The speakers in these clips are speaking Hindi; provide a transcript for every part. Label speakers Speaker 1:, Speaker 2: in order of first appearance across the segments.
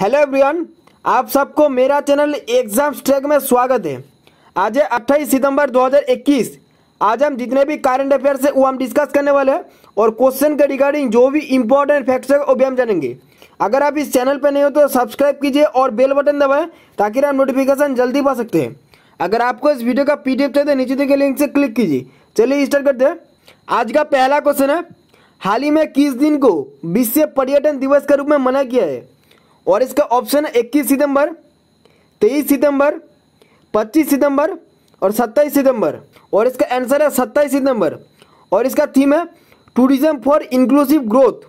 Speaker 1: हेलो एवरीवन आप सबको मेरा चैनल एग्जाम ट्रैक में स्वागत है आज है अट्ठाईस सितंबर 2021 आज हम जितने भी करंट अफेयर्स है वो हम डिस्कस करने वाले हैं और क्वेश्चन के रिगार्डिंग जो भी इंपॉर्टेंट फैक्ट्स है वो भी हम जानेंगे अगर आप इस चैनल पर नहीं हो तो सब्सक्राइब कीजिए और बेल बटन दबाएँ ताकि आप नोटिफिकेशन जल्दी पा सकते हैं अगर आपको इस वीडियो का पी चाहिए तो नीचे दिखे लिंक से क्लिक कीजिए चलिए स्टार्ट करते हैं आज का पहला क्वेश्चन है हाल ही में किस दिन को विश्व पर्यटन दिवस के रूप में मना किया है और इसका ऑप्शन इक्कीस सितंबर तेईस सितंबर पच्चीस सितंबर और सत्ताईस सितंबर और इसका आंसर है सत्ताईस सितंबर और इसका थीम है टूरिज्म फॉर इंक्लूसिव ग्रोथ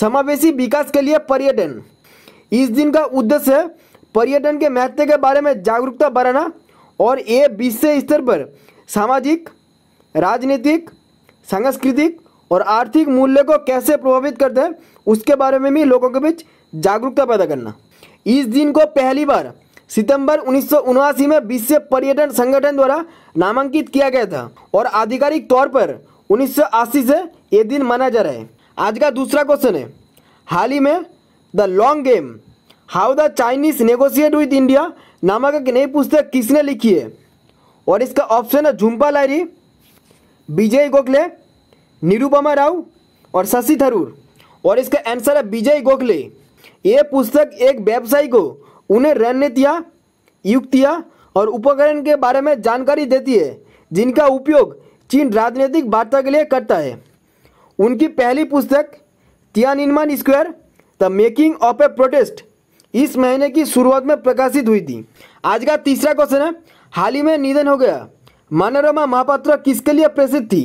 Speaker 1: समावेशी विकास के लिए पर्यटन इस दिन का उद्देश्य पर्यटन के महत्व के बारे में जागरूकता बढ़ाना और ये विश्व स्तर पर सामाजिक राजनीतिक सांस्कृतिक और आर्थिक मूल्य को कैसे प्रभावित करते हैं उसके बारे में भी लोगों के बीच जागरूकता पैदा करना इस दिन को पहली बार सितंबर उन्नीस में विश्व पर्यटन संगठन द्वारा नामांकित किया गया था और आधिकारिक तौर पर 1980 से ये दिन माना जा रहा है आज का दूसरा क्वेश्चन है हाल ही में the long game how the Chinese negotiate with India नामक एक नई पुस्तक किसने लिखी है और इसका ऑप्शन है झुम्पा लहरी विजय गोखले निरुपमा राव और शशि थरूर और इसका आंसर है विजय गोखले ये पुस्तक एक व्यवसायी को उन्हें रणनीतियाँ युक्तियाँ और उपकरण के बारे में जानकारी देती है जिनका उपयोग चीन राजनीतिक वार्ता के लिए करता है उनकी पहली पुस्तक Tiananmen Square the making of a protest इस महीने की शुरुआत में प्रकाशित हुई थी आज का तीसरा क्वेश्चन है हाल ही में निधन हो गया मनोरमा महापात्र किसके लिए प्रसिद्ध थी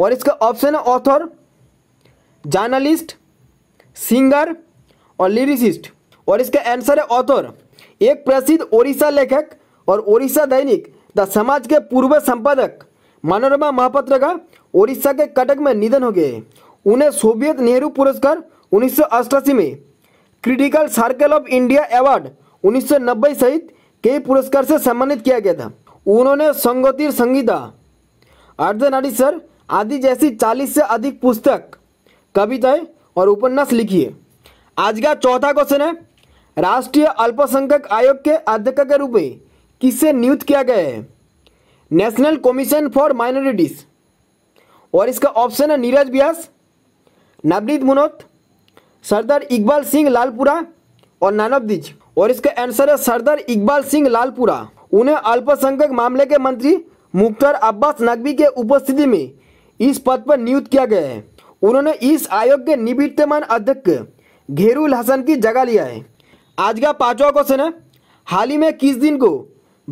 Speaker 1: और इसका ऑप्शन है ऑथर जर्नलिस्ट सिंगर और लिरिसिस्ट और इसका आंसर है ऑथर एक प्रसिद्ध ओडिशा लेखक और ओडिशा दैनिक द समाज के पूर्व संपादक मनोरमा महापात्र का ओडिशा के कटक में निधन हो गए उन्हें सोवियत नेहरू पुरस्कार उन्नीस में critical circle of India award उन्नीस सहित कई पुरस्कार से सम्मानित किया गया था उन्होंने संगोतिर संगीता अर्धनारी सर आदि जैसी 40 से अधिक पुस्तक कविताएं और उपन्यास लिखी है आज का चौथा क्वेश्चन है राष्ट्रीय अल्पसंख्यक आयोग के अध्यक्ष के रूप में किसे नियुक्त किया गया है नेशनल कमीशन फॉर माइनॉरिटीज और इसका ऑप्शन है नीरज व्यास नवनीत मुनोत सरदार इकबाल सिंह लालपुरा और नानबदीज और इसका आंसर है सरदार इकबाल सिंह लालपुरा उन्हें अल्पसंख्यक मामले के मंत्री मुख्तार अब्बास नकवी के उपस्थिति में इस पद पर नियुक्त किया गया है उन्होंने इस आयोग के निवृत्तमान अध्यक्ष घेरुल हसन की जगह लिया है आज का पांचवा क्वेश्चन है हाल ही में किस दिन को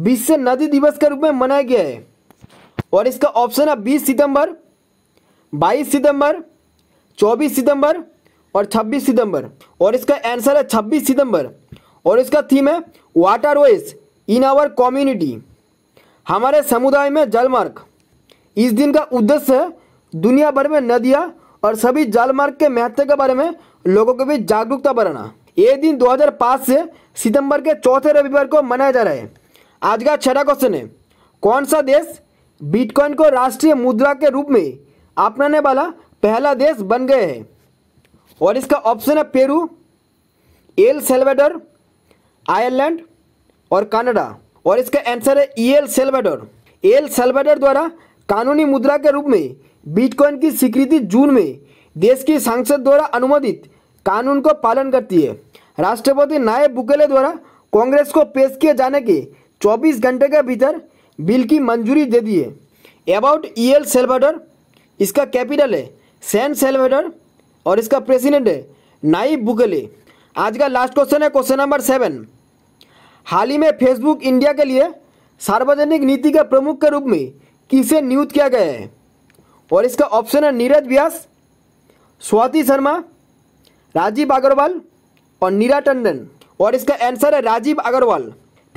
Speaker 1: विश्व नदी दिवस के रूप में मनाया गया है और इसका ऑप्शन है बीस सितंबर बाईस सितंबर चौबीस सितंबर और छब्बीस सितंबर और इसका आंसर है छब्बीस सितंबर और इसका थीम है water waste in our community हमारे समुदाय में जलमार्ग इस दिन का उद्देश्य है दुनिया भर में नदियाँ और सभी जालमार्ग के महत्व के बारे में लोगों के बीच जागरूकता बढ़ाना ये दिन 2005 से सितंबर के चौथे रविवार को मनाया जा रहा है आज का छठा क्वेश्चन है कौन सा देश बिटकॉइन को राष्ट्रीय मुद्रा के रूप में अपनाने वाला पहला देश बन गए है और इसका ऑप्शन है पेरू एल सेल्वेडर आयरलैंड और कनाडा और इसका आंसर है ई एल सेल्वेडर एल सेल्वेडर द्वारा कानूनी मुद्रा के रूप में बिटकॉइन की स्वीकृति जून में देश की संसद द्वारा अनुमोदित कानून को पालन करती है राष्ट्रपति नायब बुकेले द्वारा कांग्रेस को पेश किए जाने के 24 घंटे के भीतर बिल की मंजूरी दे दी है अबाउट ई एल सेल्वाडर इसका कैपिटल है सैन सेल्वाडर और इसका प्रेसिडेंट है नाइब बुकेले आज का लास्ट क्वेश्चन है क्वेश्चन नंबर सेवन हाल ही में फेसबुक इंडिया के लिए सार्वजनिक नीति के प्रमुख के रूप में किसे नियुक्त किया गया है और इसका ऑप्शन है नीरज व्यास स्वाति शर्मा राजीव अग्रवाल और नीरा टंडन और इसका आंसर है राजीव अग्रवाल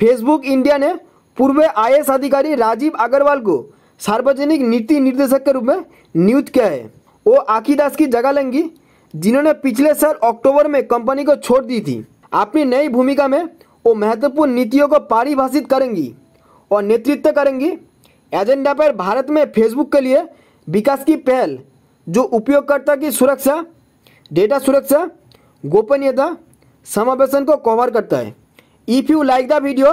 Speaker 1: फेसबुक इंडिया ने पूर्व आई अधिकारी राजीव अग्रवाल को सार्वजनिक नीति निर्देशक के रूप में नियुक्त किया है वो आखी दास की जगह लेंगी जिन्होंने पिछले साल अक्टूबर में कंपनी को छोड़ दी थी अपनी नई भूमिका में वो महत्वपूर्ण नीतियों को पारिभाषित करेंगी और नेतृत्व करेंगी एजेंडा पर भारत में फेसबुक के लिए विकास की पहल जो उपयोगकर्ता की सुरक्षा डेटा सुरक्षा गोपनीयता समावेशन को कवर करता है if you like the video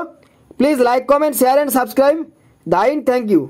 Speaker 1: please like comment share and subscribe दाइन थैंक यू